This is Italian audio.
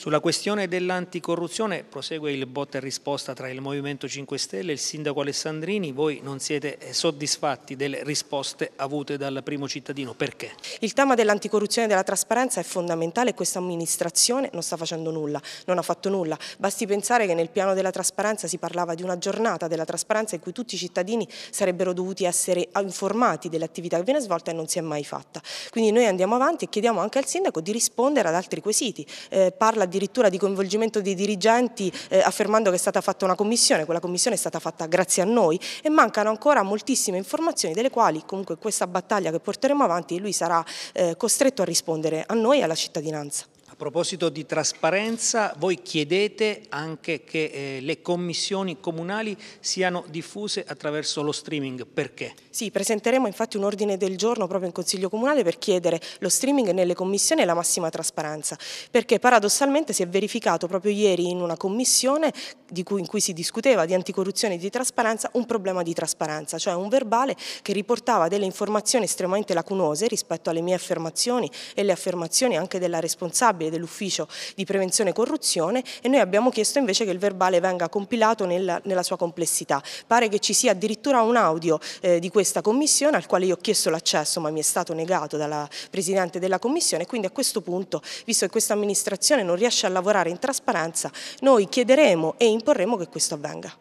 Sulla questione dell'anticorruzione prosegue il botta e risposta tra il Movimento 5 Stelle e il sindaco Alessandrini. Voi non siete eh, soddisfatti delle risposte avute dal primo cittadino. Perché? Il tema dell'anticorruzione e della trasparenza è fondamentale e questa amministrazione non sta facendo nulla, non ha fatto nulla. Basti pensare che nel piano della trasparenza si parlava di una giornata della trasparenza in cui tutti i cittadini sarebbero dovuti essere informati dell'attività che viene svolta e non si è mai fatta. Quindi noi andiamo avanti e chiediamo anche al sindaco di rispondere ad altri quesiti. Eh, parla addirittura di coinvolgimento dei dirigenti eh, affermando che è stata fatta una commissione, quella commissione è stata fatta grazie a noi e mancano ancora moltissime informazioni delle quali comunque questa battaglia che porteremo avanti lui sarà eh, costretto a rispondere a noi e alla cittadinanza proposito di trasparenza, voi chiedete anche che eh, le commissioni comunali siano diffuse attraverso lo streaming, perché? Sì, presenteremo infatti un ordine del giorno proprio in Consiglio Comunale per chiedere lo streaming nelle commissioni e la massima trasparenza, perché paradossalmente si è verificato proprio ieri in una commissione cui, in cui si discuteva di anticorruzione e di trasparenza un problema di trasparenza, cioè un verbale che riportava delle informazioni estremamente lacunose rispetto alle mie affermazioni e le affermazioni anche della responsabile dell'ufficio di prevenzione corruzione e noi abbiamo chiesto invece che il verbale venga compilato nella, nella sua complessità. Pare che ci sia addirittura un audio eh, di questa commissione al quale io ho chiesto l'accesso ma mi è stato negato dalla Presidente della Commissione quindi a questo punto, visto che questa amministrazione non riesce a lavorare in trasparenza, noi chiederemo e imporremo che questo avvenga.